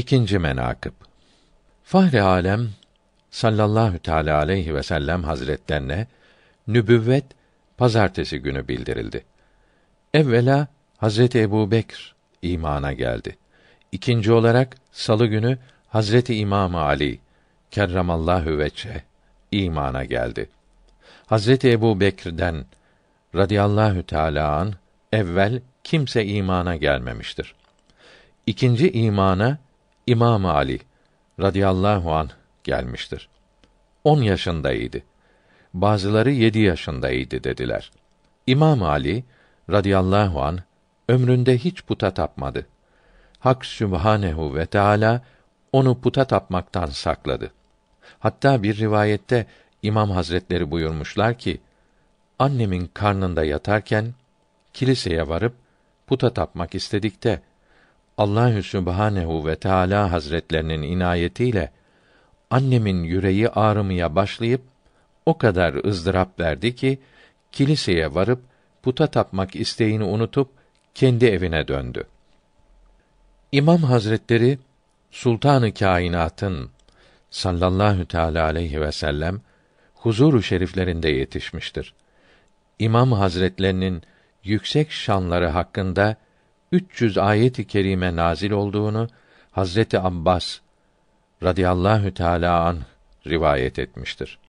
İkinci menakıb Fahri alem sallallahu teala aleyhi ve sellem hazretlerine nübüvvet pazartesi günü bildirildi. Evvela Hazreti Ebu Bekr imana geldi. İkinci olarak salı günü Hazreti İmam Ali kerramallahu vece imana geldi. Hazreti Ebu Bekir'den radıyallahu teala an evvel kimse imana gelmemiştir. İkinci imana İmam Ali radıyallahu an gelmiştir. On yaşındaydı. Bazıları yedi yaşındaydı dediler. İmam Ali radıyallahu an ömründe hiç puta tapmadı. Hak Sübhanehu ve Teala onu puta tapmaktan sakladı. Hatta bir rivayette İmam Hazretleri buyurmuşlar ki, annemin karnında yatarken kiliseye varıp puta tapmak istedikte Allahü Sübhanehu ve Teala Hazretlerinin inayetiyle annemin yüreği ağrımaya başlayıp o kadar ızdırap verdi ki kiliseye varıp puta tapmak isteğini unutup kendi evine döndü. İmam Hazretleri Sultanı Kainat'ın sallallahu teala aleyhi ve sellem huzuru şeriflerinde yetişmiştir. İmam Hazretlerinin yüksek şanları hakkında 300 ayet-i kerime nazil olduğunu Hazreti Abbas radıyallahu teala an rivayet etmiştir.